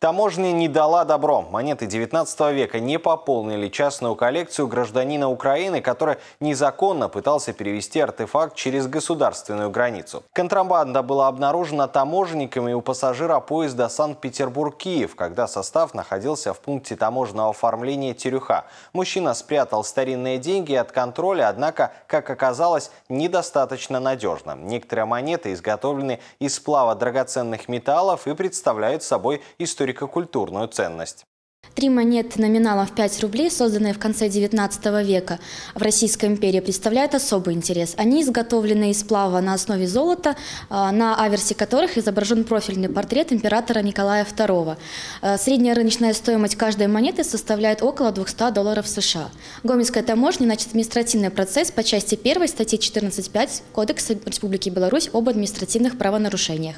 Таможня не дала добро. Монеты 19 века не пополнили частную коллекцию гражданина Украины, который незаконно пытался перевести артефакт через государственную границу. Контрабанда была обнаружена таможенниками у пассажира поезда Санкт-Петербург-Киев, когда состав находился в пункте таможенного оформления Терюха. Мужчина спрятал старинные деньги от контроля, однако, как оказалось, недостаточно надежно. Некоторые монеты изготовлены из сплава драгоценных металлов и представляют собой историю историко-культурную ценность. Три монеты номиналом в 5 рублей, созданные в конце XIX века в Российской империи, представляют особый интерес. Они изготовлены из сплава на основе золота, а, на аверсе которых изображен профильный портрет императора Николая II. А, средняя рыночная стоимость каждой монеты составляет около 200 долларов США. Гомельская таможня начат административный процесс по части 1 статьи 14.5 Кодекса Республики Беларусь об административных правонарушениях.